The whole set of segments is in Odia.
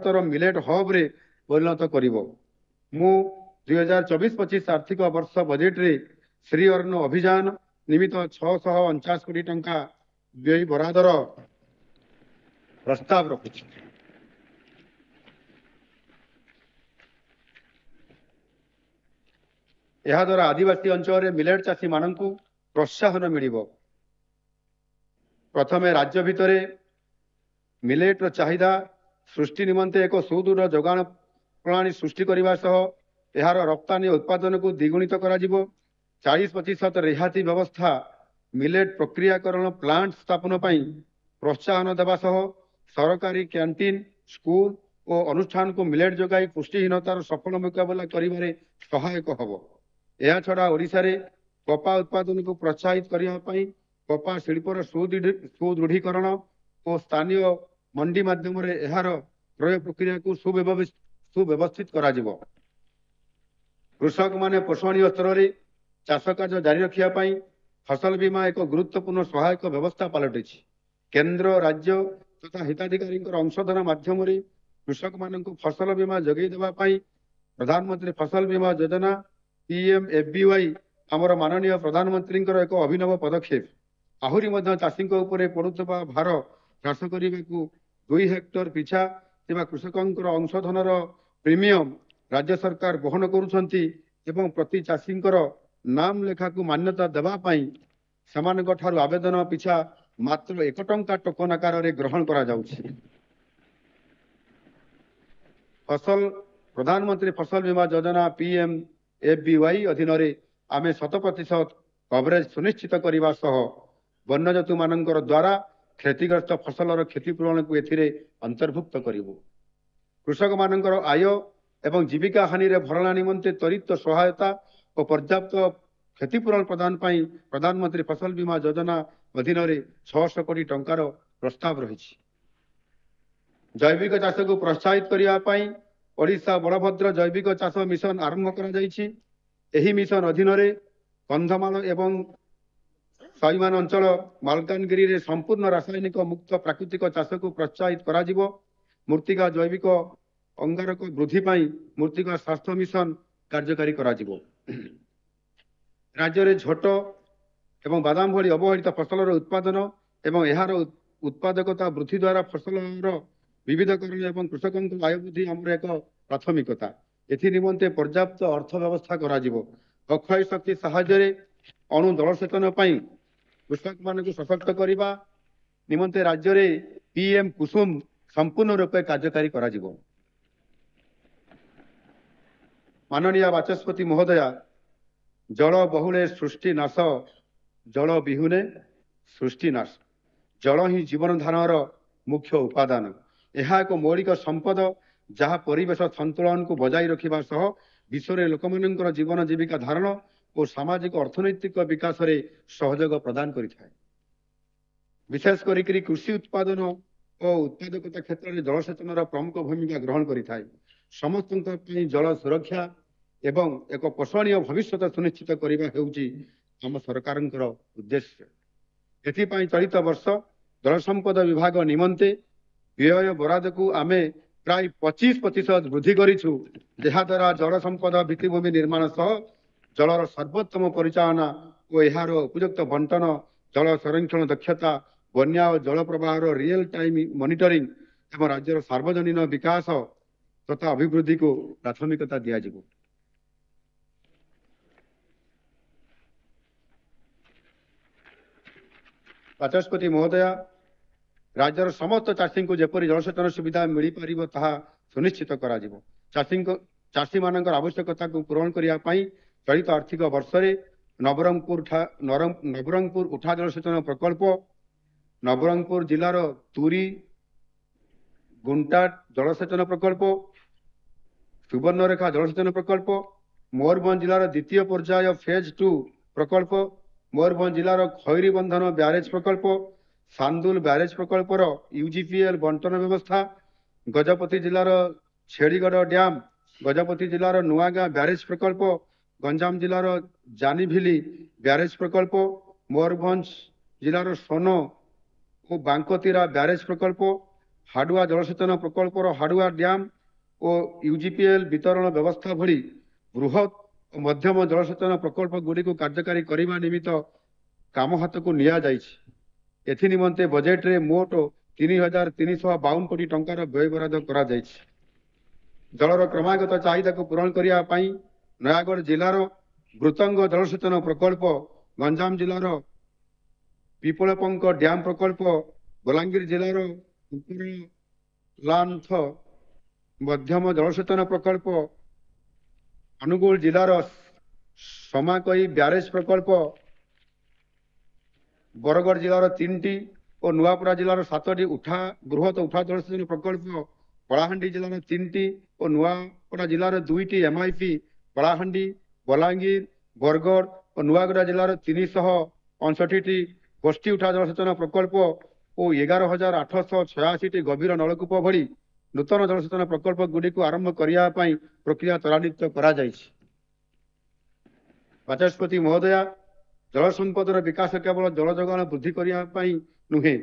ଭାରତର ମିଲେଟ୍ ହବ୍ରେ ପରିଣତ କରିବ ମୁଁ ଦୁଇ ହଜାର ଚବିଶ ପଚିଶ ଆର୍ଥିକ ବର୍ଷ ବଜେଟ୍ରେ ଶ୍ରୀଅର୍ଣ୍ଣ ଅଭିଯାନ ନିମିତ୍ତ ଛଅଶହ ଅଣଚାଶ କୋଟି ଟଙ୍କା ବ୍ୟୟ ବରାଦର ପ୍ରସ୍ତାବ ରଖୁଛି ଏହାଦ୍ୱାରା ଆଦିବାସୀ ଅଞ୍ଚଳରେ ମିଲେଟ୍ ଚାଷୀମାନଙ୍କୁ ପ୍ରୋତ୍ସାହନ ମିଳିବ ପ୍ରଥମେ ରାଜ୍ୟ ଭିତରେ ମିଲେଟ୍ର ଚାହିଦା ସୃଷ୍ଟି ନିମନ୍ତେ ଏକ ସୁଦୃଢ଼ ଯୋଗାଣ ପ୍ରଣାଳୀ ସୃଷ୍ଟି କରିବା ସହ ଏହାର ରପ୍ତାନୀ ଉତ୍ପାଦନକୁ ଦ୍ୱିଗୁଣିତ କରାଯିବ ଚାଳିଶ ପ୍ରତିଶତ ରିହାତି ବ୍ୟବସ୍ଥା ମିଲେଟ୍ ପ୍ରକ୍ରିୟାକରଣ ପ୍ଲାଣ୍ଟ ସ୍ଥାପନ ପାଇଁ ପ୍ରୋତ୍ସାହନ ଦେବା ସହ ସରକାରୀ କ୍ୟାଣ୍ଟିନ୍ ସ୍କୁଲ ଓ ଅନୁଷ୍ଠାନକୁ ମିଲେଟ୍ ଯୋଗାଇ ପୁଷ୍ଟିହୀନତାର ସଫଳ ମୁକାବିଲା କରିବାରେ ସହାୟକ ହେବ ଏହାଛଡ଼ା ଓଡ଼ିଶାରେ କପା ଉତ୍ପାଦନକୁ ପ୍ରୋତ୍ସାହିତ କରିବା ପାଇଁ କପା ଶିଳ୍ପର ସୁଦୃଢ଼ୀକରଣ ଓ ସ୍ଥାନୀୟ ମଣ୍ଡି ମାଧ୍ୟମରେ ଏହାର କ୍ରୟ ପ୍ରକ୍ରିୟାକୁ ସୁବ୍ୟବସ୍ଥିତ କରାଯିବ କୃଷକମାନେ ପୋଷଣୀୟ ସ୍ତରରେ ଚାଷ କାର୍ଯ୍ୟ ଜାରି ରଖିବା ପାଇଁ ଫସଲ ବୀମା ଏକ ଗୁରୁତ୍ୱପୂର୍ଣ୍ଣ ସହାୟକ ବ୍ୟବସ୍ଥା ପାଲଟିଛି କେନ୍ଦ୍ର ରାଜ୍ୟ ତଥା ହିତାଧିକାରୀଙ୍କର ଅଂଶଧନ ମାଧ୍ୟମରେ କୃଷକମାନଙ୍କୁ ଫସଲ ବୀମା ଯୋଗାଇ ଦେବା ପାଇଁ ପ୍ରଧାନମନ୍ତ୍ରୀ ଫସଲ ବୀମା ଯୋଜନା ପିଏମ୍ ଏବିୱାଇ ଆମର ମାନନୀୟ ପ୍ରଧାନମନ୍ତ୍ରୀଙ୍କର ଏକ ଅଭିନବ ପଦକ୍ଷେପ ଆହୁରି ମଧ୍ୟ ଚାଷୀଙ୍କ ଉପରେ ପଡୁଥିବା ଭାର ହ୍ରାସ କରିବାକୁ ଦୁଇ ହେକ୍ଟର ପିଛା ଥିବା କୃଷକଙ୍କର ଅଂଶଧନର ପ୍ରିମିୟମ ରାଜ୍ୟ ସରକାର ବହନ କରୁଛନ୍ତି ଏବଂ ପ୍ରତି ଚାଷୀଙ୍କର ନାମ ଲେଖାକୁ ମାନ୍ୟତା ଦେବା ପାଇଁ ସେମାନଙ୍କ ଠାରୁ ଆବେଦନ ପିଛା ମାତ୍ର ଏକ ଟଙ୍କା ଟୋକନ ଆକାରରେ ଗ୍ରହଣ କରାଯାଉଛି ଫସଲ ପ୍ରଧାନମନ୍ତ୍ରୀ Fasal Bima Yojana P M A B Y ଅଧୀନରେ ଆମେ ଶତ ପ୍ରତିଶତ କଭରେଜ ସୁନିଶ୍ଚିତ କରିବା ସହ ବନ୍ୟଜନ୍ତୁମାନଙ୍କର ଦ୍ୱାରା କ୍ଷତିଗ୍ରସ୍ତ ଫସଲର କ୍ଷତିପୂରଣକୁ ଏଥିରେ ଅନ୍ତର୍ଭୁକ୍ତ କରିବୁ କୃଷକମାନଙ୍କର ଆୟ ଏବଂ ଜୀବିକା ହାନିରେ ଭରଣା ନିମନ୍ତେ ତ୍ୱରିତ ସହାୟତା ଓ ପର୍ଯ୍ୟାପ୍ତ କ୍ଷତିପୂରଣ ପ୍ରଦାନ ପାଇଁ ପ୍ରଧାନମନ୍ତ୍ରୀ ଫସଲ ବୀମା ଯୋଜନା ଅଧୀନରେ ଛଅଶହ କୋଟି ଟଙ୍କାର ପ୍ରସ୍ତାବ ରହିଛି ଜୈବିକ ଚାଷକୁ ପ୍ରୋତ୍ସାହିତ କରିବା ପାଇଁ ଓଡ଼ିଶା ବଳଭଦ୍ର ଜୈବିକ ଚାଷ ମିଶନ ଆରମ୍ଭ କରାଯାଇଛି ଏହି ମିଶନ ଅଧୀନରେ କନ୍ଧମାଳ ଏବଂ ସହିମାନ ଅଞ୍ଚଳ ମାଲକାନଗିରିରେ ସମ୍ପୂର୍ଣ୍ଣ ରାସାୟନିକ ମୁକ୍ତ ପ୍ରାକୃତିକ ଚାଷକୁ ପ୍ରୋତ୍ସାହିତ କରାଯିବ ମୃତ୍ତିକା ଜୈବିକ ଅଙ୍ଗାରକ ବୃଦ୍ଧି ପାଇଁ ମୃତ୍ତିକା ସ୍ୱାସ୍ଥ୍ୟ ମିଶନ କାର୍ଯ୍ୟକାରୀ କରାଯିବ ରାଜ୍ୟରେ ଝୋଟ ଏବଂ ବାଦାମ ଭଳି ଅବହେଳିତ ଫସଲର ଉତ୍ପାଦନ ଏବଂ ଏହାର ଉତ୍ପାଦକତା ବୃଦ୍ଧି ଦ୍ୱାରା ଫସଲର ବିବିଧକରଣ ଏବଂ କୃଷକଙ୍କ ଆୟ ବୃଦ୍ଧି ଆମର ଏକ ପ୍ରାଥମିକତା ଏଥି ନିମନ୍ତେ ପର୍ଯ୍ୟାପ୍ତ ଅର୍ଥ ବ୍ୟବସ୍ଥା କରାଯିବ ଅକ୍ଷୟ ଶକ୍ତି ସାହାଯ୍ୟରେ ଅଣୁ ଜଳସେଚନ ପାଇଁ କୃଷକମାନଙ୍କୁ ସଶକ୍ତ କରିବା ନିମନ୍ତେ ରାଜ୍ୟରେ ପି ଏମ୍ କୁସୁମ ସମ୍ପୂର୍ଣ୍ଣ ରୂପେ କାର୍ଯ୍ୟକାରୀ କରାଯିବ ମାନନୀୟ ବାଚସ୍ପତି ମହୋଦୟା ଜଳ ବହୁଳେ ସୃଷ୍ଟି ନାଶ ଜଳ ବିହୁନେ ସୃଷ୍ଟି ନାଶ ଜଳ ହିଁ ଜୀବନ ଧାରଣର ମୁଖ୍ୟ ଉପାଦାନ ଏହା ଏକ ମୌଳିକ ସମ୍ପଦ ଯାହା ପରିବେଶ ସନ୍ତୁଳନକୁ ବଜାୟ ରଖିବା ସହ ବିଶ୍ୱରେ ଲୋକମାନଙ୍କର ଜୀବନ ଜୀବିକା ଧାରଣ ଓ ସାମାଜିକ ଅର୍ଥନୈତିକ ବିକାଶରେ ସହଯୋଗ ପ୍ରଦାନ କରିଥାଏ ବିଶେଷ କରିକି କୃଷି ଉତ୍ପାଦନ ଓ ଉତ୍ପାଦକତା କ୍ଷେତ୍ରରେ ଜଳସେଚନର ପ୍ରମୁଖ ଭୂମିକା ଗ୍ରହଣ କରିଥାଏ ସମସ୍ତଙ୍କ ପାଇଁ ଜଳ ସୁରକ୍ଷା ଏବଂ ଏକ ପୋଷଣୀୟ ଭବିଷ୍ୟତ ସୁନିଶ୍ଚିତ କରିବା ହେଉଛି ଆମ ସରକାରଙ୍କର ଉଦ୍ଦେଶ୍ୟ ଏଥିପାଇଁ ଚଳିତ ବର୍ଷ ଜଳସମ୍ପଦ ବିଭାଗ ନିମନ୍ତେ ବ୍ୟୟ ବରାଦକୁ ଆମେ ପ୍ରାୟ ପଚିଶ ପ୍ରତିଶତ ବୃଦ୍ଧି କରିଛୁ ଯାହାଦ୍ୱାରା ଜଳ ସମ୍ପଦ ଭିତ୍ତିଭୂମି ନିର୍ମାଣ ସହ ଜଳର ସର୍ବୋତ୍ତମ ପରିଚାଳନା ଓ ଏହାର ଉପଯୁକ୍ତ ବଣ୍ଟନ ଜଳ ସଂରକ୍ଷଣ ଦକ୍ଷତା ବନ୍ୟା ଓ ଜଳ ପ୍ରବାହର ରିଅଲ ଟାଇମ୍ ମନିଟରିଂ ଏବଂ ରାଜ୍ୟର ସାର୍ବଜନୀନ ବିକାଶ ତଥା ଅଭିବୃଦ୍ଧିକୁ ପ୍ରାଥମିକତା ଦିଆଯିବ ବାଚସ୍ପତି ମହୋଦୟ ରାଜ୍ୟର ସମସ୍ତ ଚାଷୀଙ୍କୁ ଯେପରି ଜଳସେଚନ ସୁବିଧା ମିଳିପାରିବ ତାହା ସୁନିଶ୍ଚିତ କରାଯିବ ଚାଷୀଙ୍କ ଚାଷୀମାନଙ୍କର ଆବଶ୍ୟକତାକୁ ପୂରଣ କରିବା ପାଇଁ ଚଳିତ ଆର୍ଥିକ ବର୍ଷରେ ନବରଙ୍ଗପୁର ନବରଙ୍ଗପୁର ଉଠା ଜଳସେଚନ ପ୍ରକଳ୍ପ ନବରଙ୍ଗପୁର ଜିଲ୍ଲାର ତୁରୀ ଗୁଣ୍ଡା ଜଳସେଚନ ପ୍ରକଳ୍ପ ସୁବର୍ଣ୍ଣରେଖା ଜଳସେଚନ ପ୍ରକଳ୍ପ ମୟୂରଭଞ୍ଜ ଜିଲ୍ଲାର ଦ୍ୱିତୀୟ ପର୍ଯ୍ୟାୟ ଫେଜ୍ ଟୁ ପ୍ରକଳ୍ପ ମୟୂରଭଞ୍ଜ ଜିଲ୍ଲାର ଖଇରୀ ବନ୍ଧନ ବ୍ୟାରେଜ ପ୍ରକଳ୍ପ ସାନ୍ଦୁଲ ବ୍ୟାରେଜ ପ୍ରକଳ୍ପର ପି ଏଲ୍ ବଣ୍ଟନ ବ୍ୟବସ୍ଥା ଗଜପତି ଜିଲ୍ଲାର ଛେଳିଗଡ଼ ଡ୍ୟାମ୍ ଗଜପତି ଜିଲ୍ଲାର ନୂଆଗାଁ ବ୍ୟାରେଜ ପ୍ରକଳ୍ପ ଗଞ୍ଜାମ ଜିଲ୍ଲାର ଜାନିଭିଲି ବ୍ୟାରେଜ ପ୍ରକଳ୍ପ ମୟୂରଭଞ୍ଜ ଜିଲ୍ଲାର ସୋନ ଓ ବାଙ୍କତିରା ବ୍ୟାରେଜ ପ୍ରକଳ୍ପ ହାଡ଼ୁଆ ଜଳସେଚନ ପ୍ରକଳ୍ପର ହାଡ଼ୁଆ ଡ୍ୟାମ୍ ଓ ୟୁଜିପିଏଲ୍ ବିତରଣ ବ୍ୟବସ୍ଥା ଭଳି ବୃହତ୍ ଓ ମଧ୍ୟମ ଜଳସେଚନ ପ୍ରକଳ୍ପଗୁଡ଼ିକୁ କାର୍ଯ୍ୟକାରୀ କରିବା ନିମିତ୍ତ କାମ ହାତକୁ ନିଆଯାଇଛି ଏଥି ନିମନ୍ତେ ବଜେଟ୍ରେ ମୋଟ ତିନି ହଜାର ତିନିଶହ ବାଉନ କୋଟି ଟଙ୍କାର ବ୍ୟୟବରାଦ କରାଯାଇଛି ଜଳର କ୍ରମାଗତ ଚାହିଦାକୁ ପୂରଣ କରିବା ପାଇଁ ନୟାଗଡ଼ ଜିଲ୍ଲାର ମୃତଙ୍ଗ ଜଳସେଚନ ପ୍ରକଳ୍ପ ଗଞ୍ଜାମ ଜିଲ୍ଲାର ପିପଳପଙ୍କ ଡ୍ୟାମ୍ ପ୍ରକଳ୍ପ ବଲାଙ୍ଗୀର ଜିଲ୍ଲାର ଲାନ୍ଥ ମଧ୍ୟମ ଜଳସେଚନ ପ୍ରକଳ୍ପ ଅନୁଗୁଳ ଜିଲ୍ଲାର ସମାକଇ ବ୍ୟାରେଜ ପ୍ରକଳ୍ପ ବରଗଡ଼ ଜିଲ୍ଲାର ତିନିଟି ଓ ନୂଆପଡ଼ା ଜିଲ୍ଲାର ସାତଟି ଉଠା ବୃହତ ଉଠା ଜଳସେଚନ ପ୍ରକଳ୍ପ କଳାହାଣ୍ଡି ଜିଲ୍ଲାର ତିନିଟି ଓ ନୂଆପଡ଼ା ଜିଲ୍ଲାର ଦୁଇଟି ଏମ୍ଆଇପି କଳାହାଣ୍ଡି ବଲାଙ୍ଗୀର ବରଗଡ଼ ଓ ନୂଆଗଡ଼ା ଜିଲ୍ଲାର ତିନିଶହ ଅଣଷଠିଟି ଗୋଷ୍ଠୀ ଉଠା ଜଳସେଚନ ପ୍ରକଳ୍ପ ଓ ଏଗାର ହଜାର ଆଠଶହ ଛୟାଅଶୀଟି ଗଭୀର ନଳକୂପ ଭଳି ନୂତନ ଜଳସେଚନ ପ୍ରକଳ୍ପ ଗୁଡ଼ିକୁ ଆରମ୍ଭ କରିବା ପାଇଁ ପ୍ରକ୍ରିୟା ତ୍ୱରାନ୍ୱିତ କରାଯାଇଛି ବାଚସ୍ପତି ମହୋଦୟା ଜଳ ସମ୍ପଦର ବିକାଶ କେବଳ ଜଳ ଯୋଗାଣ ବୃଦ୍ଧି କରିବା ପାଇଁ ନୁହେଁ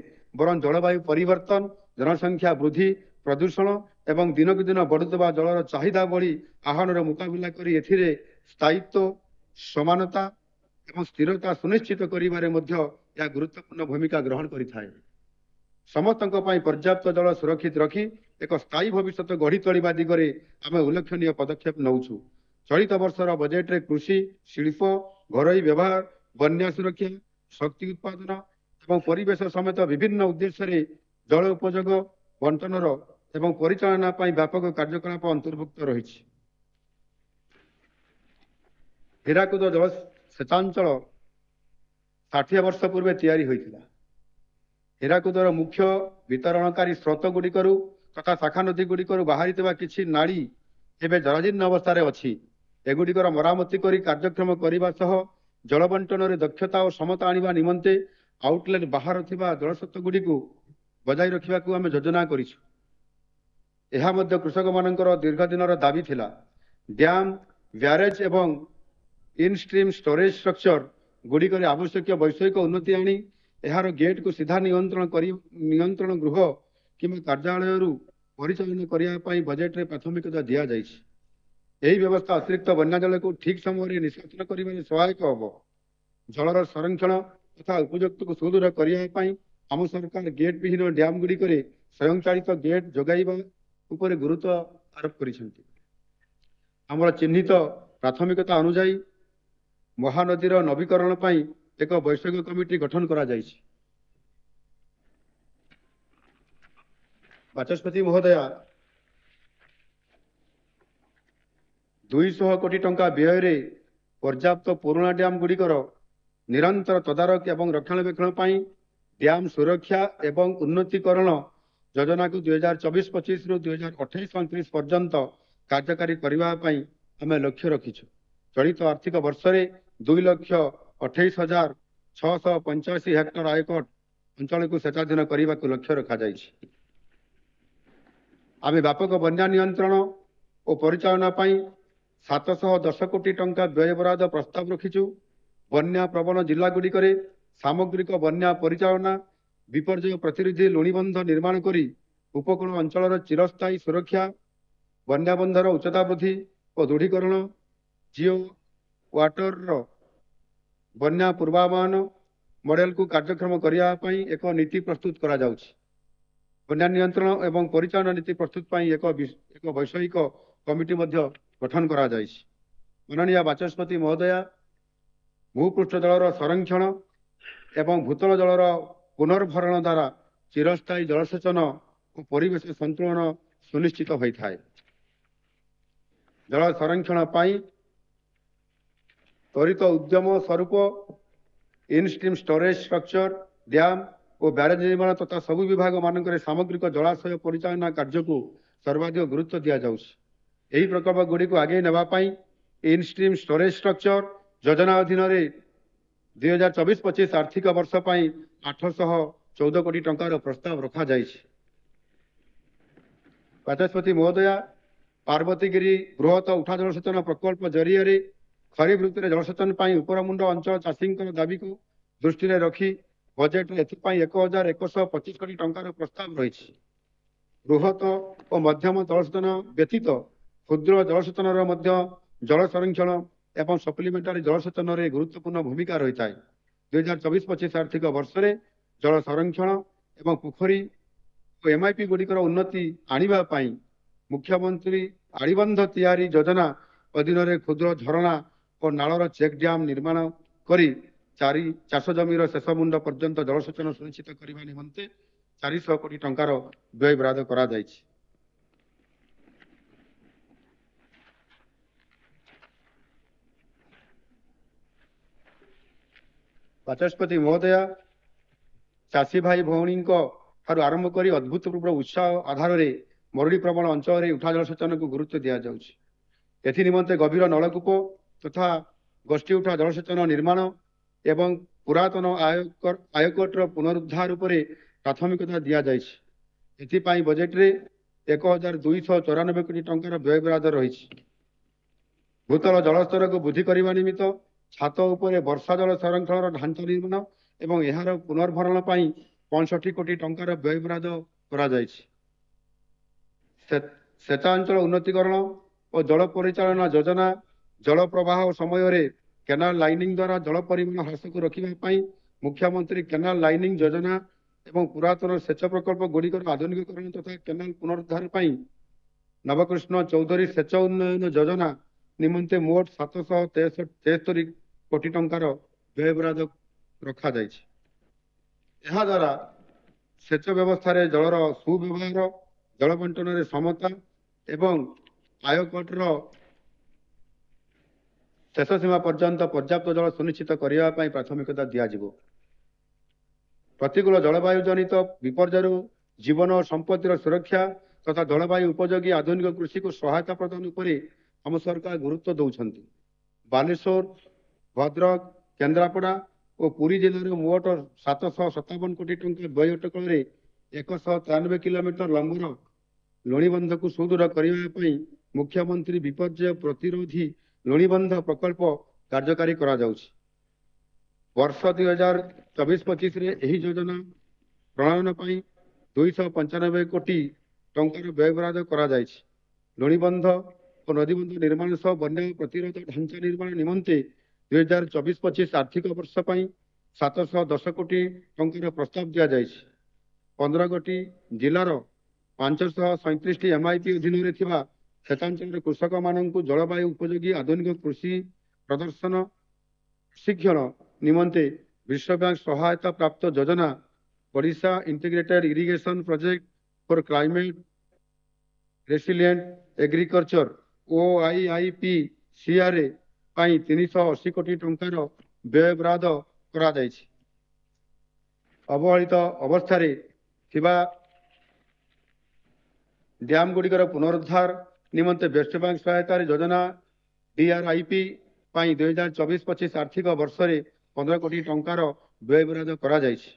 ବରଂ ଜଳବାୟୁ ପରିବର୍ତ୍ତନ ଜନସଂଖ୍ୟା ବୃଦ୍ଧି ପ୍ରଦୂଷଣ ଏବଂ ଦିନକୁ ଦିନ ବଢୁଥିବା ଜଳର ଚାହିଦା ଭଳି ଆହ୍ୱାନର ମୁକାବିଲା କରି ଏଥିରେ ସ୍ଥାୟିତ୍ୱ ସମାନତା ଏବଂ ସ୍ଥିରତା ସୁନିଶ୍ଚିତ କରିବାରେ ମଧ୍ୟ ଏହା ଗୁରୁତ୍ୱପୂର୍ଣ୍ଣ ଭୂମିକା ଗ୍ରହଣ କରିଥାଏ ସମସ୍ତଙ୍କ ପାଇଁ ପର୍ଯ୍ୟାପ୍ତ ଜଳ ସୁରକ୍ଷିତ ରଖି ଏକ ସ୍ଥାୟୀ ଭବିଷ୍ୟତ ଗଢି ତୋଳିବା ଦିଗରେ ଆମେ ଉଲ୍ଲେଖନୀୟ ପଦକ୍ଷେପ ନେଉଛୁ ଚଳିତ ବର୍ଷର ବଜେଟରେ କୃଷି ଶିଳ୍ପ ଘରୋଇ ବ୍ୟବହାର ବନ୍ୟା ସୁରକ୍ଷା ଶକ୍ତି ଉତ୍ପାଦନ ଏବଂ ପରିବେଶ ସମେତ ବିଭିନ୍ନ ଉଦ୍ଦେଶ୍ୟରେ ଜଳ ଉପଯୋଗ ବଣ୍ଟନର এবং পরিচালনা ପାଇଁ ବ୍ୟାପକ କାର୍ଯ୍ୟକଳାପ ଅନ୍ତର୍ଭୁକ୍ତ ରହିଛି ହୀରାକୁଦ ଜଳ ସେଚାଞ୍ଚଳ ଷାଠିଏ ବର୍ଷ ପୂର୍ବେ ତିଆରି ହୋଇଥିଲା ହୀରାକୁଦର ମୁଖ୍ୟ ବିତରଣକାରୀ ସ୍ରୋତ ଗୁଡ଼ିକରୁ ତଥା ଶାଖା ନଦୀ ଗୁଡ଼ିକରୁ ବାହାରିଥିବା କିଛି ନାଳି ଏବେ ଜରାଜୀର୍ଣ୍ଣ ଅବସ୍ଥାରେ ଅଛି ଏଗୁଡ଼ିକର ମରାମତି କରି କାର୍ଯ୍ୟକ୍ରମ କରିବା ସହ ଜଳ ବଣ୍ଟନରେ ଦକ୍ଷତା ଓ ସମତା ଆଣିବା ନିମନ୍ତେ ଆଉଟଲେଟ୍ ବାହାର ଥିବା ଜଳସ୍ରୋତ ଗୁଡ଼ିକୁ ବଜାୟ ରଖିବାକୁ ଆମେ ଯୋଜନା କରିଛୁ ଏହା ମଧ୍ୟ କୃଷକମାନଙ୍କର ଦୀର୍ଘ ଦିନର ଦାବି ଥିଲା ଡ୍ୟାମ୍ ବ୍ୟାରେଜ୍ ଏବଂ ଇନଷ୍ଟ୍ରିମ୍ ଷ୍ଟୋରେଜ୍ ଷ୍ଟ୍ରକ୍ଚର ଗୁଡ଼ିକରେ ଆବଶ୍ୟକୀୟ ବୈଷୟିକ ଉନ୍ନତି ଆଣି ଏହାର ଗେଟ୍କୁ ସିଧା ନିୟନ୍ତ୍ରଣ କରି ନିୟନ୍ତ୍ରଣ ଗୃହ କିମ୍ବା କାର୍ଯ୍ୟାଳୟରୁ ପରିଚାଳନା କରିବା ପାଇଁ ବଜେଟ୍ରେ ପ୍ରାଥମିକତା ଦିଆଯାଇଛି ଏହି ବ୍ୟବସ୍ଥା ଅତିରିକ୍ତ ବନ୍ୟାଜଳକୁ ଠିକ୍ ସମୟରେ ନିଷ୍କାସନ କରିବାରେ ସହାୟକ ହେବ ଜଳର ସଂରକ୍ଷଣ ତଥା ଉପଯୁକ୍ତକୁ ସୁଦୃଢ଼ କରିବା ପାଇଁ ଆମ ସରକାର ଗେଟ୍ ବିହୀନ ଡ୍ୟାମ୍ ଗୁଡ଼ିକରେ ସ୍ୱୟଂଚାଳିତ ଗେଟ୍ ଯୋଗାଇବା ଉପରେ ଗୁରୁତ୍ୱ ଆରୋପ କରିଛନ୍ତି ଆମର ଚିହ୍ନିତ ପ୍ରାଥମିକତା ଅନୁଯାୟୀ ମହାନଦୀର ନବୀକରଣ ପାଇଁ ଏକ ବୈଷୟିକ କମିଟି ଗଠନ କରାଯାଇଛି ବାଚସ୍ପତି ମହୋଦୟ ଦୁଇଶହ କୋଟି ଟଙ୍କା ବ୍ୟୟରେ ପର୍ଯ୍ୟାପ୍ତ ପୁରୁଣା ଡ୍ୟାମ୍ ଗୁଡ଼ିକର ନିରନ୍ତର ତଦାରଖ ଏବଂ ରକ୍ଷଣାବେକ୍ଷଣ ପାଇଁ ଡ୍ୟାମ୍ ସୁରକ୍ଷା ଏବଂ ଉନ୍ନତିକରଣ ଯୋଜନାକୁ ଦୁଇ ହଜାର ଚବିଶ ପଚିଶରୁ ଦୁଇ ହଜାର ଅଠେଇଶ ଅଣତିରିଶ ପର୍ଯ୍ୟନ୍ତ କାର୍ଯ୍ୟକାରୀ କରିବା ପାଇଁ ଆମେ ଲକ୍ଷ୍ୟ ରଖିଛୁ ଚଳିତ ଆର୍ଥିକ ବର୍ଷରେ ଦୁଇ ଲକ୍ଷ ଅଠେଇଶ ହଜାର ଛଅଶହ ପଞ୍ଚାଅଶୀ ହେକ୍ଟର ଆୟକଟ ଅଞ୍ଚଳକୁ ସେଚାଧୀନ କରିବାକୁ ଲକ୍ଷ୍ୟ ରଖାଯାଇଛି ଆମେ ବ୍ୟାପକ ବନ୍ୟା ନିୟନ୍ତ୍ରଣ ଓ ପରିଚାଳନା ପାଇଁ ସାତଶହ ଦଶ କୋଟି ଟଙ୍କା ବ୍ୟୟ ବରାଦ ପ୍ରସ୍ତାବ ରଖିଛୁ ବନ୍ୟା ପ୍ରବଣ ଜିଲ୍ଲା ଗୁଡିକରେ ସାମଗ୍ରିକ ବନ୍ୟା ପରିଚାଳନା ବିପର୍ଯ୍ୟୟ ପ୍ରତିରୋଧି ଲୁଣିବନ୍ଧ ନିର୍ମାଣ କରି ଉପକୂଳ ଅଞ୍ଚଳର ଚିରସ୍ଥାୟୀ ସୁରକ୍ଷା ବନ୍ୟା ବନ୍ଧର ଉଚ୍ଚତା ବୃଦ୍ଧି ଓ ଦୃଢ଼ୀକରଣ ଜିଓ ୱାଟରର ବନ୍ୟା ପୂର୍ବାବୟନ ମଡେଲକୁ କାର୍ଯ୍ୟକ୍ଷମ କରିବା ପାଇଁ ଏକ ନୀତି ପ୍ରସ୍ତୁତ କରାଯାଉଛି ବନ୍ୟା ନିୟନ୍ତ୍ରଣ ଏବଂ ପରିଚାଳନା ନୀତି ପ୍ରସ୍ତୁତ ପାଇଁ ଏକ ଏକ ବୈଷୟିକ କମିଟି ମଧ୍ୟ ଗଠନ କରାଯାଇଛି ମନନୀୟ ବାଚସ୍ପତି ମହୋଦୟା ଭୂପୃଷ୍ଠ ଜଳର ସଂରକ୍ଷଣ ଏବଂ ଭୂତଳ ଜଳର ପୁନର୍ଭରଣ ଦ୍ୱାରା ଚିରସ୍ଥାୟୀ ଜଳସେଚନ ଓ ପରିବେଶ ସନ୍ତୁଳନ ସୁନିଶ୍ଚିତ ହୋଇଥାଏ ଜଳ ସଂରକ୍ଷଣ ପାଇଁ ତ୍ୱରିତ ଉଦ୍ୟମ ସ୍ୱରୂପ ଇନଷ୍ଟ୍ରିମ୍ ଷ୍ଟୋରେଜ୍ ଷ୍ଟ୍ରକ୍ଚର ଡ୍ୟାମ୍ ଓ ବ୍ୟାରେଜ୍ ନିର୍ମାଣ ତଥା ସବୁ ବିଭାଗ ମାନଙ୍କରେ ସାମଗ୍ରିକ ଜଳାଶୟ ପରିଚାଳନା କାର୍ଯ୍ୟକୁ ସର୍ବାଧିକ ଗୁରୁତ୍ୱ ଦିଆଯାଉଛି ଏହି ପ୍ରକଳ୍ପ ଗୁଡ଼ିକୁ ଆଗେଇ ନେବା ପାଇଁ ଇନଷ୍ଟ୍ରିମ୍ ଷ୍ଟୋରେଜ୍ ଷ୍ଟ୍ରକ୍ଚର ଯୋଜନା ଅଧୀନରେ ଦୁଇ ହଜାର ଚବିଶ ପଚିଶ ଆର୍ଥିକ ବର୍ଷ ପାଇଁ ଆଠଶହ ଚଉଦ କୋଟି ଟଙ୍କାର ପ୍ରସ୍ତାବ ରଖାଯାଇଛି ବାଚସ୍ପତି ମହୋଦୟା ପାର୍ବତୀଗିରି ବୃହତ ଉଠା ଜଳସେଚନ ପ୍ରକଳ୍ପ ଜରିଆରେ ଖରିଫ ଋତୁରେ ଜଳସେଚନ ପାଇଁ ଉପରମୁଣ୍ଡ ଅଞ୍ଚଳ ଚାଷୀଙ୍କ ଦାବିକୁ ଦୃଷ୍ଟିରେ ରଖି ବଜେଟରେ ଏଥିପାଇଁ ଏକ ହଜାର ଏକଶହ ପଚିଶ କୋଟି ଟଙ୍କାର ପ୍ରସ୍ତାବ ରହିଛି ବୃହତ ଓ ମଧ୍ୟମ ଜଳସେଚନ ବ୍ୟତୀତ କ୍ଷୁଦ୍ର ଜଳସେଚନର ମଧ୍ୟ ଜଳ ସଂରକ୍ଷଣ ଏବଂ ସପ୍ଲିମେଣ୍ଟାରୀ ଜଳସେଚନରେ ଗୁରୁତ୍ୱପୂର୍ଣ୍ଣ ଭୂମିକା ରହିଥାଏ ଦୁଇହଜାର ଚବିଶ ପଚିଶ ଆର୍ଥିକ ବର୍ଷରେ ଜଳ ସଂରକ୍ଷଣ ଏବଂ ପୋଖରୀ ଓ ଏମ୍ଆଇପି ଗୁଡ଼ିକର ଉନ୍ନତି ଆଣିବା ପାଇଁ ମୁଖ୍ୟମନ୍ତ୍ରୀ ଆଳିବନ୍ଧ ତିଆରି ଯୋଜନା ଅଧୀନରେ କ୍ଷୁଦ୍ର ଝରଣା ଓ ନାଳର ଚେକ୍ ଡ୍ୟାମ୍ ନିର୍ମାଣ କରି ଚାରି ଚାଷ ଜମିର ଶେଷ ମୁଣ୍ଡ ପର୍ଯ୍ୟନ୍ତ ଜଳସେଚନ ସୁନିଶ୍ଚିତ କରିବା ନିମନ୍ତେ ଚାରିଶହ କୋଟି ଟଙ୍କାର ବ୍ୟୟ ବ୍ୟୟବରାଦ କରାଯାଇଛି ବାଚସ୍ପତି ମହୋଦୟା ଚାଷୀ ଭାଇ ଭଉଣୀଙ୍କ ଠାରୁ ଆରମ୍ଭ କରି ଅଦ୍ଭୁତ ପୂର୍ବର ଉତ୍ସାହ ଆଧାରରେ ମରୁଡ଼ି ପ୍ରବଳ ଅଞ୍ଚଳରେ ଉଠା ଜଳସେଚନକୁ ଗୁରୁତ୍ୱ ଦିଆଯାଉଛି ଏଥି ନିମନ୍ତେ ଗଭୀର ନଳକୂପ ତଥା ଗୋଷ୍ଠୀ ଉଠା ଜଳସେଚନ ନିର୍ମାଣ ଏବଂ ପୁରାତନ ଆୟକୋର୍ଟର ପୁନରୁଦ୍ଧାର ଉପରେ ପ୍ରାଥମିକତା ଦିଆଯାଇଛି ଏଥିପାଇଁ ବଜେଟ୍ରେ ଏକ ହଜାର ଦୁଇଶହ ଚଉରାନବେ କୋଟି ଟଙ୍କାର ବ୍ୟୟବରାଦ ରହିଛି ଭୂତଳ ଜଳସ୍ତରକୁ ବୃଦ୍ଧି କରିବା ନିମିତ୍ତ ଛାତ ଉପରେ ବର୍ଷା ଜଳ ସଂରକ୍ଷଣର ଢାଞ୍ଚା ନିର୍ମାଣ ଏବଂ ଏହାର ପୁନର୍ଭରଣ ପାଇଁ ପଞ୍ଚଷଠି କୋଟି ଟଙ୍କାର ବ୍ୟୟବରାଦ କରାଯାଇଛି ସେଚାଞ୍ଚଳ ଉନ୍ନତିକରଣ ଓ ଜଳ ପରିଚାଳନା ଯୋଜନା ଜଳ ପ୍ରବାହ ସମୟରେ କେନାଲ ଲାଇନିଂ ଦ୍ୱାରା ଜଳ ପରିମାଣ ହ୍ରାସକୁ ରଖିବା ପାଇଁ ମୁଖ୍ୟମନ୍ତ୍ରୀ କେନାଲ ଲାଇନିଂ ଯୋଜନା ଏବଂ ପୁରାତନ ସେଚ ପ୍ରକଳ୍ପ ଗୁଡ଼ିକର ଆଧୁନିକୀକରଣ ତଥା କେନାଲ ପୁନରୁଦ୍ଧାର ପାଇଁ ନବକୃଷ୍ଣ ଚୌଧୁରୀ ସେଚ ଉନ୍ନୟନ ଯୋଜନା ନିମନ୍ତେ ମୋଟ ସାତଶହ ତେସ୍ତରୀ କୋଟି ଟଙ୍କାର ବ୍ୟୟବରାଦ ରଖାଯାଇଛି ଏହାଦ୍ୱାରା ସେଚ ବ୍ୟବସ୍ଥାରେ ଜଳର ସୁବ୍ୟବହାର ଜଳ ବଣ୍ଟନରେ ସମତା ଏବଂ ଆୟକଟର ଶେଷ ସୀମା ପର୍ଯ୍ୟନ୍ତ ପର୍ଯ୍ୟାପ୍ତ ଜଳ ସୁନିଶ୍ଚିତ କରିବା ପାଇଁ ପ୍ରାଥମିକତା ଦିଆଯିବ ପ୍ରତିକୂଳ ଜଳବାୟୁ ଜନିତ ବିପର୍ଯ୍ୟୟରୁ ଜୀବନ ଓ ସମ୍ପତ୍ତିର ସୁରକ୍ଷା ତଥା ଜଳବାୟୁ ଉପଯୋଗୀ ଆଧୁନିକ କୃଷିକୁ ସହାୟତା ପ୍ରଦାନ ଉପରେ ଆମ ସରକାର ଗୁରୁତ୍ୱ ଦେଉଛନ୍ତି ବାଲେଶ୍ୱର ଭଦ୍ରକ କେନ୍ଦ୍ରାପଡ଼ା ଓ ପୁରୀ ଜିଲ୍ଲାରେ ମୋଟ ସାତଶହ ସତାବନ କୋଟି ଟଙ୍କା ବ୍ୟୟ ଅଟକଳରେ ଏକଶହ ତେୟାନବେ କିଲୋମିଟର ଲମ୍ବର ଲୁଣିବନ୍ଧକୁ ସୁଦୃଢ଼ କରିବା ପାଇଁ ମୁଖ୍ୟମନ୍ତ୍ରୀ ବିପର୍ଯ୍ୟୟ ପ୍ରତିରୋଧୀ ଲୁଣିବନ୍ଧ ପ୍ରକଳ୍ପ କାର୍ଯ୍ୟକାରୀ କରାଯାଉଛି ବର୍ଷ ଦୁଇ ହଜାର ଚବିଶ ପଚିଶରେ ଏହି ଯୋଜନା ପ୍ରଣୟନ ପାଇଁ ଦୁଇଶହ ପଞ୍ଚାନବେ କୋଟି ଟଙ୍କାର ବ୍ୟୟବରାଦ କରାଯାଇଛି ଲୁଣିବନ୍ଧ ଓ ନଦୀବନ୍ଧ ନିର୍ମାଣ ସହ ବନ୍ୟା ପ୍ରତିରୋଧ ଢାଞ୍ଚା ନିର୍ମାଣ ନିମନ୍ତେ ଦୁଇ ହଜାର ଚବିଶ ପଚିଶ ଆର୍ଥିକ ବର୍ଷ ପାଇଁ ସାତଶହ ଦଶ କୋଟି ଟଙ୍କାର ପ୍ରସ୍ତାବ ଦିଆଯାଇଛି ପନ୍ଦର ଗୋଟି ଜିଲ୍ଲାର ପାଞ୍ଚଶହ ସଇଁତିରିଶଟି ଏମ୍ ଆଇ ପି ଅଧୀନରେ ଥିବା କ୍ଷେତ୍ରାଞ୍ଚଳରେ କୃଷକମାନଙ୍କୁ ଜଳବାୟୁ ଉପଯୋଗୀ ଆଧୁନିକ କୃଷି ପ୍ରଦର୍ଶନ ପ୍ରଶିକ୍ଷଣ ନିମନ୍ତେ ବିଶ୍ୱ ବ୍ୟାଙ୍କ ସହାୟତା ପ୍ରାପ୍ତ ଯୋଜନା Odisha integrated irrigation project for climate resilient agriculture O I I OIIP CRA ପାଇଁ ତିନିଶହ ଅଶୀ କୋଟି ଟଙ୍କାର ବ୍ୟୟବରାଦ କରାଯାଇଛି ଅବହେଳିତ ଅବସ୍ଥାରେ ଥିବା ଡ୍ୟାମ୍ ଗୁଡ଼ିକର ପୁନରୁଦ୍ଧାର ନିମନ୍ତେ ବେଷ୍ଟବ୍ୟାଙ୍କ ସହାୟତାରେ ଯୋଜନା ପି ପାଇଁ ଦୁଇ ହଜାର ଚବିଶ ପଚିଶ ଆର୍ଥିକ ବର୍ଷରେ ପନ୍ଦର କୋଟି ଟଙ୍କାର ବ୍ୟୟବରାଦ କରାଯାଇଛି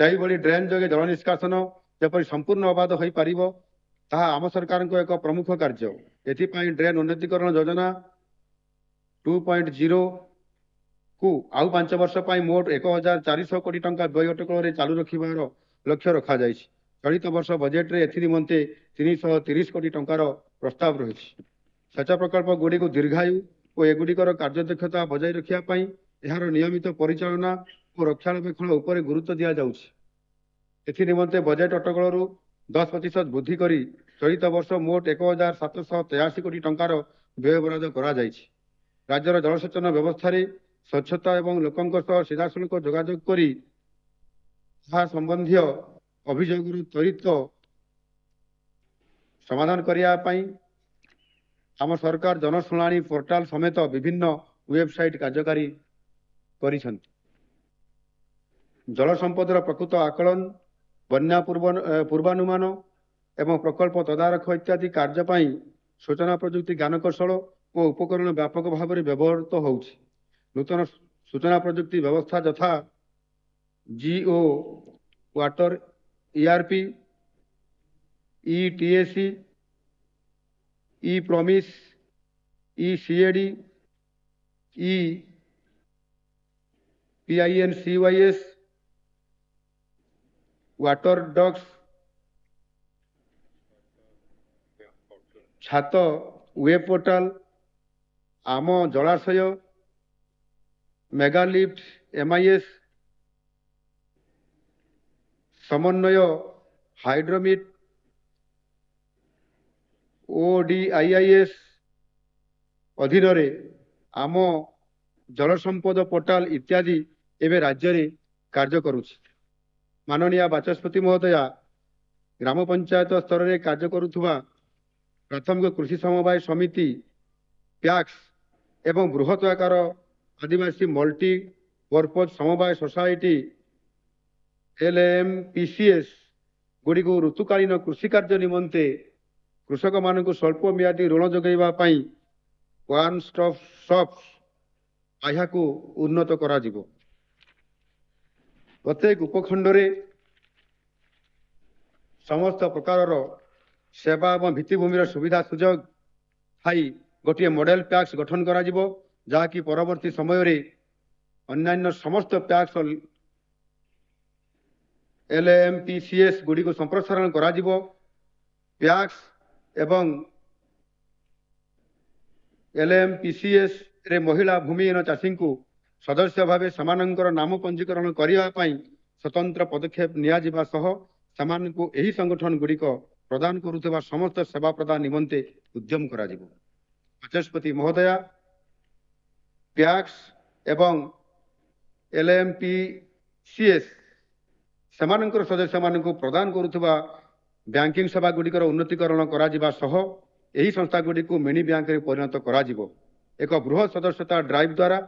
ସେହିଭଳି ଡ୍ରେନ୍ ଯୋଗେ ଜଳ ନିଷ୍କାସନ ଯେପରି ସମ୍ପୂର୍ଣ୍ଣ ଅବାଧ ହୋଇପାରିବ ତାହା ଆମ ସରକାରଙ୍କ ଏକ ପ୍ରମୁଖ କାର୍ଯ୍ୟ ଏଥିପାଇଁ ଡ୍ରେନ୍ ଉନ୍ନତିକରଣ ଯୋଜନା ଟୁ ପଏଣ୍ଟ ଜିରୋକୁ ଆଉ ପାଞ୍ଚ ବର୍ଷ ପାଇଁ ମୋଟ ଏକ ହଜାର ଚାରିଶହ କୋଟି ଟଙ୍କା ବ୍ୟୟ ଅଟକଳରେ ଚାଲୁ ରଖିବାର ଲକ୍ଷ୍ୟ ରଖାଯାଇଛି ଚଳିତ ବର୍ଷ ବଜେଟ୍ରେ ନିମନ୍ତେ ତିନିଶହ ତିରିଶ କୋଟି ଟଙ୍କାର ପ୍ରସ୍ତାବ ରହିଛି ସେଚ ପ୍ରକଳ୍ପ ଗୁଡ଼ିକୁ ଦୀର୍ଘାୟୁ ଓ ଏଗୁଡ଼ିକର କାର୍ଯ୍ୟଦକ୍ଷତା ବଜାୟ ରଖିବା ପାଇଁ ଏହାର ନିୟମିତ ପରିଚାଳନା ଓ ରକ୍ଷଣାବେକ୍ଷଣ ଉପରେ ଗୁରୁତ୍ୱ ଦିଆଯାଉଛି ଏଥି ନିମନ୍ତେ ବଜେଟ୍ ଅଟକଳରୁ ଦଶ ପ୍ରତିଶତ ବୃଦ୍ଧି କରି ଚଳିତ ବର୍ଷ ମୋଟ ଏକ ହଜାର ସାତଶହ ତେୟାଅଶି କୋଟି ଟଙ୍କାର ବ୍ୟୟବରାଦ କରାଯାଇଛି ରାଜ୍ୟର ଜଳସେଚନ ବ୍ୟବସ୍ଥାରେ ସ୍ୱଚ୍ଛତା ଏବଂ ଲୋକଙ୍କ ସହ ସିଧାସଳଖ ଯୋଗାଯୋଗ କରି ତାହା ସମ୍ବନ୍ଧୀୟ ଅଭିଯୋଗରୁ ତ୍ୱରିତ ସମାଧାନ କରିବା ପାଇଁ ଆମ ସରକାର ଜନଶୁଣାଣି ପୋର୍ଟାଲ ସମେତ ବିଭିନ୍ନ ୱେବସାଇଟ୍ କାର୍ଯ୍ୟକାରୀ କରିଛନ୍ତି ଜଳ ସମ୍ପଦର ପ୍ରକୃତ ଆକଳନ ବନ୍ୟା ପୂର୍ବ ପୂର୍ବାନୁମାନ ଏବଂ ପ୍ରକଳ୍ପ ତଦାରଖ ଇତ୍ୟାଦି କାର୍ଯ୍ୟ ପାଇଁ ସୂଚନା ପ୍ରଯୁକ୍ତି ଜ୍ଞାନକୌଶଳ ଓ ଉପକରଣ ବ୍ୟାପକ ଭାବରେ ବ୍ୟବହୃତ ହେଉଛି ନୂତନ ସୂଚନା ପ୍ରଯୁକ୍ତି ବ୍ୟବସ୍ଥା ଯଥା geo water ERP E TAC E promise E CAD E PIN CYS water ডগস ছাত ওয়ে পোর্টাল ଆମ ଜଳାଶୟ ମେଗାଲିଫ୍ଟ ଏମ୍ଆଇଏସ୍ ସମନ୍ୱୟ ହାଇଡ୍ରୋମିଟ୍ ଓଡିଆଇଆଇଏସ୍ ଅଧୀନରେ ଆମ ଜଳସମ୍ପଦ ପୋର୍ଟାଲ ଇତ୍ୟାଦି ଏବେ ରାଜ୍ୟରେ କାର୍ଯ୍ୟ କରୁଛି ମାନନୀୟ ବାଚସ୍ପତି ମହୋଦୟା ଗ୍ରାମ ପଞ୍ଚାୟତ ସ୍ତରରେ କାର୍ଯ୍ୟ କରୁଥିବା ପ୍ରାଥମିକ କୃଷି ସମବାୟ ସମିତି ପ୍ୟାକ୍ସ ଏବଂ ବୃହତ ଆକାର ଆଦିବାସୀ ମଲ୍ଟି ପର୍ପଜ ସମବାୟ society L M P C S ଗୁଡ଼ିକୁ ଋତୁକାଳୀନ କୃଷି କାର୍ଯ୍ୟ ନିମନ୍ତେ କୃଷକମାନଙ୍କୁ ସ୍ୱଳ୍ପ ମିଆଦି ଋଣ ଯୋଗାଇବା ପାଇଁ ୱାନ୍ ଷ୍ଟପ୍ ସପ୍ସ ଏହାକୁ ଉନ୍ନତ କରାଯିବ ପ୍ରତ୍ୟେକ ଉପଖଣ୍ଡରେ ସମସ୍ତ ପ୍ରକାରର ସେବା ଏବଂ ଭିତ୍ତିଭୂମିର ସୁବିଧା ସୁଯୋଗ ଥାଇ ଗୋଟିଏ ମଡ଼େଲ ପ୍ୟାକ୍ସ ଗଠନ କରାଯିବ ଯାହାକି ପରବର୍ତ୍ତୀ ସମୟରେ ଅନ୍ୟାନ୍ୟ ସମସ୍ତ PACS L M P C S ଗୁଡ଼ିକୁ ସମ୍ପ୍ରସାରଣ କରାଯିବ ପ୍ୟାକ୍ସ ଏବଂ ଏଲ୍ ଏମ୍ ପି ସି ଏସ୍ରେ ମହିଳା ଭୂମିହୀନ ଚାଷୀଙ୍କୁ ସଦସ୍ୟ ଭାବେ ସେମାନଙ୍କର ନାମ ପଞ୍ଜୀକରଣ କରିବା ପାଇଁ ସ୍ୱତନ୍ତ୍ର ପଦକ୍ଷେପ ନିଆଯିବା ସହ ସେମାନଙ୍କୁ ଏହି ସଂଗଠନ ଗୁଡ଼ିକ ପ୍ରଦାନ କରୁଥିବା ସମସ୍ତ ସେବା ପ୍ରଦାନ ନିମନ୍ତେ ଉଦ୍ୟମ କରାଯିବ ବାଚସ୍ପତି ମହୋଦୟା ପ୍ୟାକ୍ସ ଏବଂ ଏଲ୍ ଏମ୍ ପି ଏସ୍ ସେମାନଙ୍କର ସଦସ୍ୟମାନଙ୍କୁ ପ୍ରଦାନ କରୁଥିବା ବ୍ୟାଙ୍କିଂ ସେବା ଗୁଡ଼ିକର ଉନ୍ନତିକରଣ କରାଯିବା ସହ ଏହି ସଂସ୍ଥା ଗୁଡ଼ିକୁ ମିନି ବ୍ୟାଙ୍କରେ ପରିଣତ କରାଯିବ ଏକ ବୃହତ୍ ସଦସ୍ୟତା ଡ୍ରାଇଭ୍ ଦ୍ୱାରା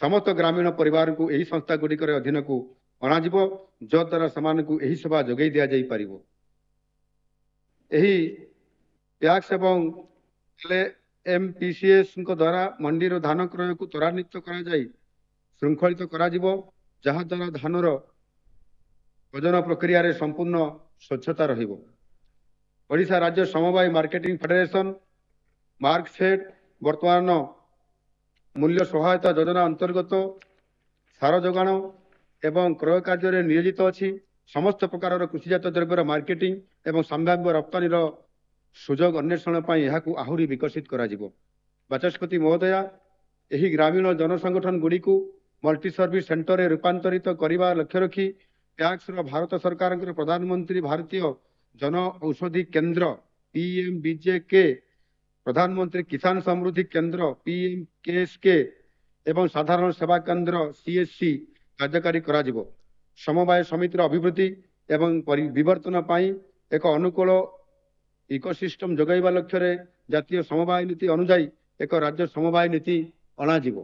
ସମସ୍ତ ଗ୍ରାମୀଣ ପରିବାରଙ୍କୁ ଏହି ସଂସ୍ଥା ଗୁଡ଼ିକର ଅଧୀନକୁ ଅଣାଯିବ ଯଦ୍ୱାରା ସେମାନଙ୍କୁ ଏହି ସେବା ଯୋଗାଇ ଦିଆଯାଇ ପାରିବ ଏହି ପ୍ୟାକ୍ସ ଏବଂ ଏମ୍ ପି ସି ଏସ୍ଙ୍କ ଦ୍ୱାରା ମଣ୍ଡିର ଧାନ କ୍ରୟକୁ ତ୍ୱରାନ୍ୱିତ କରାଯାଇ ଶୃଙ୍ଖଳିତ କରାଯିବ ଯାହାଦ୍ୱାରା ଧାନର ଭୋଜନ ପ୍ରକ୍ରିୟାରେ ସମ୍ପୂର୍ଣ୍ଣ ସ୍ୱଚ୍ଛତା ରହିବ ଓଡ଼ିଶା ରାଜ୍ୟ ସମବାୟ ମାର୍କେଟିଂ ଫେଡେରେସନ୍ ମାର୍କସେଟ୍ ବର୍ତ୍ତମାନ ମୂଲ୍ୟ ସହାୟତା ଯୋଜନା ଅନ୍ତର୍ଗତ ସାର ଯୋଗାଣ ଏବଂ କ୍ରୟ କାର୍ଯ୍ୟରେ ନିୟୋଜିତ ଅଛି ସମସ୍ତ ପ୍ରକାରର କୃଷିଜାତ ଦ୍ରବ୍ୟର ମାର୍କେଟିଂ ଏବଂ ସମ୍ଭାବ୍ୟ ରପ୍ତାନୀର ସୁଯୋଗ ଅନ୍ୱେଷଣ ପାଇଁ ଏହାକୁ ଆହୁରି ବିକଶିତ କରାଯିବ ବାଚସ୍ପତି ମହୋଦୟା ଏହି ଗ୍ରାମୀଣ ଜନସଂଗଠନ ଗୁଡ଼ିକୁ ମଲ୍ଟି ସର୍ଭିସ୍ ସେଣ୍ଟରରେ ରୂପାନ୍ତରିତ କରିବା ଲକ୍ଷ୍ୟ ରଖି ପ୍ୟାକ୍ସର ଭାରତ ସରକାରଙ୍କର ପ୍ରଧାନମନ୍ତ୍ରୀ ଭାରତୀୟ ଜନ ଔଷଧି କେନ୍ଦ୍ର ପି ଏମ୍ ବି ଜେ କେ ପ୍ରଧାନମନ୍ତ୍ରୀ କିଷାନ ସମୃଦ୍ଧି କେନ୍ଦ୍ର ପିଏମ୍ କେଏସ୍କେ ଏବଂ ସାଧାରଣ ସେବା କେନ୍ଦ୍ର ସି କାର୍ଯ୍ୟକାରୀ କରାଯିବ ସମବାୟ ସମିତିର ଅଭିବୃଦ୍ଧି ଏବଂ ବିବର୍ତ୍ତନ ପାଇଁ ଏକ ଅନୁକୂଳ ଇକୋସିଷ୍ଟମ୍ ଯୋଗାଇବା ଲକ୍ଷ୍ୟରେ ଜାତୀୟ ସମବାୟ ନୀତି ଅନୁଯାୟୀ ଏକ ରାଜ୍ୟ ସମବାୟ ନୀତି ଅଣାଯିବ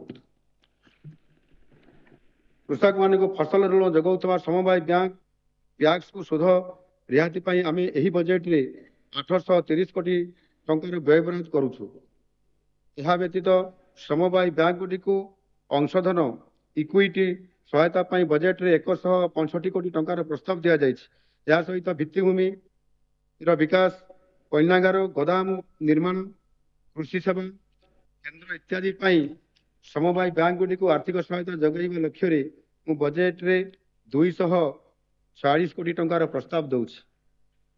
କୃଷକମାନଙ୍କୁ ଫସଲ ଋଣ ଯୋଗାଉଥିବା ସମବାୟ ବ୍ୟାଙ୍କ ପ୍ୟାକ୍ସକୁ ସୁଧ ରିହାତି ପାଇଁ ଆମେ ଏହି ବଜେଟରେ ଆଠଶହ ତିରିଶ କୋଟି ଟଙ୍କାର ବ୍ୟୟବରାଜ କରୁଛୁ ଏହା ବ୍ୟତୀତ ସମବାୟ ବ୍ୟାଙ୍କ ଗୁଡ଼ିକୁ ଅଂଶଧନ ଇକ୍ୱିଟି ସହାୟତା ପାଇଁ ବଜେଟ୍ରେ ଏକଶହ ପଞ୍ଚଷଠି କୋଟି ଟଙ୍କାର ପ୍ରସ୍ତାବ ଦିଆଯାଇଛି ଏହା ସହିତ ଭିତ୍ତିଭୂମିର ବିକାଶ କୈନାଗାର ଗୋଦାମ ନିର୍ମାଣ କୃଷି ସେବା କେନ୍ଦ୍ର ଇତ୍ୟାଦି ପାଇଁ ସମବାୟ ଗୁଡ଼ିକୁ ଆର୍ଥିକ ସହାୟତା ଯୋଗାଇବା ଲକ୍ଷ୍ୟରେ ମୁଁ ବଜେଟ୍ରେ ଦୁଇଶହ ଚାଳିଶ କୋଟି ଟଙ୍କାର ପ୍ରସ୍ତାବ ଦେଉଛି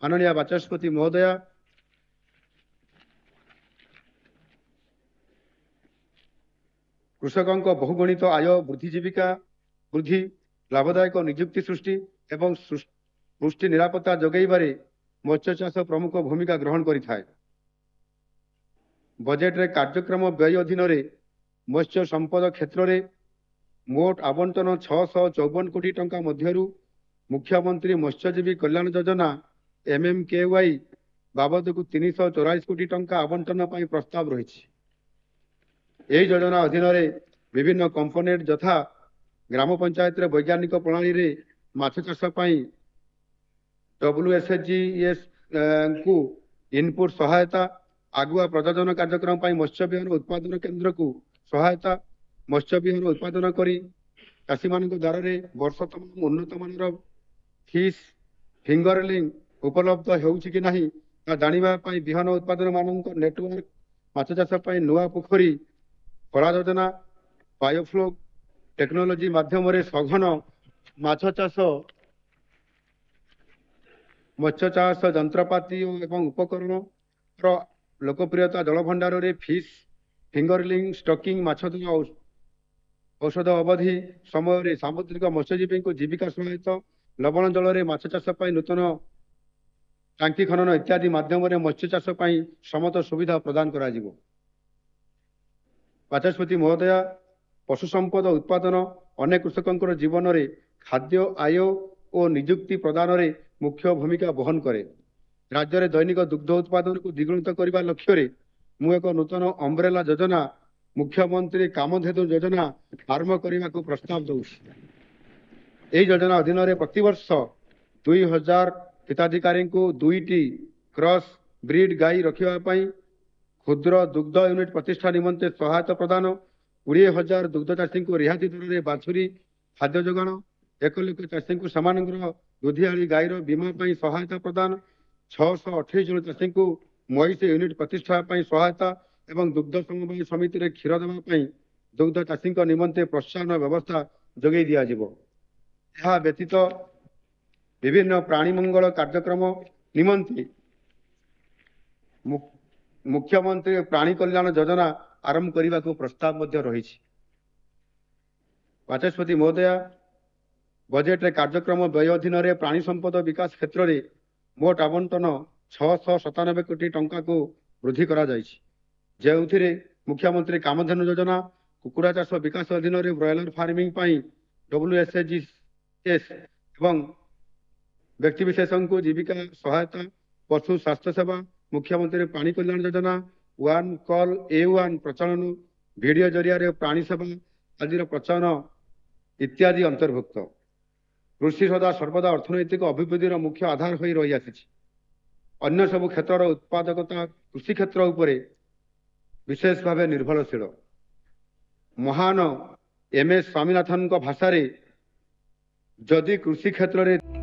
ମାନନୀୟ ବାଚସ୍ପତି ମହୋଦୟା କୃଷକଙ୍କ ବହୁଗଣିତ ଆୟ ବୃଦ୍ଧି ଜୀବିକା ବୃଦ୍ଧି ଲାଭଦାୟକ ନିଯୁକ୍ତି ସୃଷ୍ଟି ଏବଂ ପୃଷ୍ଟି ନିରାପତ୍ତା ଯୋଗାଇବାରେ ମତ୍ସ୍ୟ ଚାଷ ପ୍ରମୁଖ ଭୂମିକା ଗ୍ରହଣ କରିଥାଏ ବଜେଟ୍ରେ କାର୍ଯ୍ୟକ୍ରମ ବ୍ୟୟ ଅଧୀନରେ ମତ୍ସ୍ୟ ସମ୍ପଦ କ୍ଷେତ୍ରରେ ମୋଟ ଆବଣ୍ଟନ ଛଅଶହ ଚଉବନ କୋଟି ଟଙ୍କା ମଧ୍ୟରୁ ମୁଖ୍ୟମନ୍ତ୍ରୀ ମତ୍ସ୍ୟଜୀବୀ କଲ୍ୟାଣ ଯୋଜନା ଏମ୍ଏମ୍ କେ ୱାଇ ବାବଦକୁ ତିନିଶହ ଚଉରାଳିଶ କୋଟି ଟଙ୍କା ଆବଣ୍ଟନ ପାଇଁ ପ୍ରସ୍ତାବ ରହିଛି ଏହି ଯୋଜନା ଅଧୀନରେ ବିଭିନ୍ନ କମ୍ପୋନେଣ୍ଟ ଯଥା ଗ୍ରାମ ପଞ୍ଚାୟତରେ ବୈଜ୍ଞାନିକ ପ୍ରଣାଳୀରେ ମାଛ ଚାଷ ପାଇଁ ଡବ୍ଲ୍ୟୁଏସ୍ଏଚ୍ଜିଏସ୍ କୁ ଇନପୁଟ୍ ସହାୟତା ଆଗୁଆ ପ୍ରଯୋଜନ କାର୍ଯ୍ୟକ୍ରମ ପାଇଁ ମତ୍ସ୍ୟ ବିହନ ଉତ୍ପାଦନ କେନ୍ଦ୍ରକୁ ସହାୟତା ମତ୍ସ୍ୟ ବିହନ ଉତ୍ପାଦନ କରି ଚାଷୀମାନଙ୍କ ଦ୍ୱାରରେ ବର୍ଷ ତମାମ ଉନ୍ନତମାନର ଫିସ୍ ଫିଙ୍ଗରଲିଂ ଉପଲବ୍ଧ ହେଉଛି କି ନାହିଁ ତାହା ଜାଣିବା ପାଇଁ ବିହନ ଉତ୍ପାଦନମାନଙ୍କ ନେଟୱାର୍କ ମାଛ ଚାଷ ପାଇଁ ନୂଆ ପୋଖରୀ କଳା ଯୋଜନା ବାୟୋଫ୍ଲୋ ଟେକ୍ନୋଲୋଜି ମାଧ୍ୟମରେ ସଘନ ମାଛ ଚାଷ ମତ୍ସ୍ୟ ଚାଷ ଯନ୍ତ୍ରପାତି ଏବଂ ଉପକରଣର ଲୋକପ୍ରିୟତା ଜଳଭଣ୍ଡାରରେ ଫିସ୍ ଫିଙ୍ଗରଲିଙ୍ଗ ଷ୍ଟକିଂ ମାଛ ଧୁଆ ଔଷଧ ଅବଧି ସମୟରେ ସାମୁଦ୍ରିକ ମତ୍ସ୍ୟଜୀବୀଙ୍କୁ ଜୀବିକା ସହିତ ଲବଣ ଜଳରେ ମାଛ ଚାଷ ପାଇଁ ନୂତନ ଟାଙ୍କି ଖନନ ଇତ୍ୟାଦି ମାଧ୍ୟମରେ ମତ୍ସ୍ୟ ଚାଷ ପାଇଁ ସମସ୍ତ ସୁବିଧା ପ୍ରଦାନ କରାଯିବ ବାଚସ୍ପତି ମହୋଦୟ ପଶୁ ସମ୍ପଦ ଉତ୍ପାଦନ ଅନେକ କୃଷକଙ୍କର ଜୀବନରେ ଖାଦ୍ୟ ଆୟ ଓ ନିଯୁକ୍ତି ପ୍ରଦାନରେ ମୁଖ୍ୟ ଭୂମିକା ବହନ କରେ ରାଜ୍ୟରେ ଦୈନିକ ଦୁଗ୍ଧ ଉତ୍ପାଦନକୁ ଦ୍ୱିଗୁଣିତ କରିବା ଲକ୍ଷ୍ୟରେ ମୁଁ ଏକ ନୂତନ ଅମ୍ବ୍ରେଲା ଯୋଜନା ମୁଖ୍ୟମନ୍ତ୍ରୀ କାମଧେତୁ ଯୋଜନା ଆରମ୍ଭ କରିବାକୁ ପ୍ରସ୍ତାବ ଦେଉଛି ଏହି ଯୋଜନା ଅଧୀନରେ ପ୍ରତିବର୍ଷ ଦୁଇ ହଜାର ହିତାଧିକାରୀଙ୍କୁ ଦୁଇଟି କ୍ରସ୍ ବ୍ରିଡ୍ ଗାଈ ରଖିବା ପାଇଁ କ୍ଷୁଦ୍ର ଦୁଗ୍ଧ ୟୁନିଟ୍ ପ୍ରତିଷ୍ଠା ନିମନ୍ତେ ସହାୟତା ପ୍ରଦାନ କୋଡ଼ିଏ ହଜାର ଦୁଗ୍ଧ ଚାଷୀଙ୍କୁ ରିହାତି ଦୂରରେ ବାଛୁରୀ ଖାଦ୍ୟ ଯୋଗାଣ ଏକ ଲକ୍ଷ ଚାଷୀଙ୍କୁ ସେମାନଙ୍କର ଦୁଧିଆଳି ଗାଈର ବୀମା ପାଇଁ ସହାୟତା ପ୍ରଦାନ ଛଅଶହ ଅଠେଇଶ ଜଣ ଚାଷୀଙ୍କୁ ମଇଁଷି ୟୁନିଟ୍ ପ୍ରତିଷ୍ଠା ପାଇଁ ସହାୟତା ଏବଂ ଦୁଗ୍ଧ ସମବାୟ ସମିତିରେ କ୍ଷୀର ଦେବା ପାଇଁ ଦୁଗ୍ଧ ଚାଷୀଙ୍କ ନିମନ୍ତେ ପ୍ରୋତ୍ସାହନ ବ୍ୟବସ୍ଥା ଯୋଗାଇ ଦିଆଯିବ ଏହା ବ୍ୟତୀତ ବିଭିନ୍ନ ପ୍ରାଣୀମଙ୍ଗଳ କାର୍ଯ୍ୟକ୍ରମ ନିମନ୍ତେ ମୁଖ୍ୟମନ୍ତ୍ରୀ ପ୍ରାଣୀ କଲ୍ୟାଣ ଯୋଜନା ଆରମ୍ଭ କରିବାକୁ ପ୍ରସ୍ତାବ ମଧ୍ୟ ରହିଛି ବାଚସ୍ପତି ମହୋଦୟା ବଜେଟରେ କାର୍ଯ୍ୟକ୍ରମ ବ୍ୟୟ ଅଧୀନରେ ପ୍ରାଣୀ ସମ୍ପଦ ବିକାଶ କ୍ଷେତ୍ରରେ ମୋଟ ଆବଣ୍ଟନ ଛଅଶହ ସତାନବେ କୋଟି ଟଙ୍କାକୁ ବୃଦ୍ଧି କରାଯାଇଛି ଯେଉଁଥିରେ ମୁଖ୍ୟମନ୍ତ୍ରୀ କାମଧେନୁ ଯୋଜନା କୁକୁଡ଼ା ଚାଷ ବିକାଶ ଅଧୀନରେ ବ୍ରଏଲର ଫାର୍ମିଂ ପାଇଁ ଡବ୍ଲ୍ୟୁଏସ୍ଏଜି ଏସ୍ ଏବଂ ବ୍ୟକ୍ତିବିଶେଷଙ୍କୁ ଜୀବିକା ସହାୟତା ପଶୁ ସ୍ୱାସ୍ଥ୍ୟ ସେବା મુખ્યમંત્રી Pani Kalyan Yojana one call a van ପ୍ରଚଳନ ଭିଡ଼ିଓ ଜରିଆରେ ପ୍ରାଣୀ ସେବା ଆଦିର ପ୍ରଚଳନ ଇତ୍ୟାଦି ଅନ୍ତର୍ଭୁକ୍ତ କୃଷି ସଦା ସର୍ବଦା ଅର୍ଥନୈତିକ ଅଭିବୃଦ୍ଧିର ମୁଖ୍ୟ ଆଧାର ହୋଇ ରହିଆସିଛି ଅନ୍ୟ ସବୁ କ୍ଷେତ୍ରର ଉତ୍ପାଦକତା କୃଷି କ୍ଷେତ୍ର ଉପରେ ବିଶେଷ ଭାବେ ନିର୍ଭରଶୀଳ ମହାନ ଏମ୍ ଏସ୍ ସ୍ୱାମୀନାଥନଙ୍କ ଭାଷାରେ ଯଦି କୃଷି କ୍ଷେତ୍ରରେ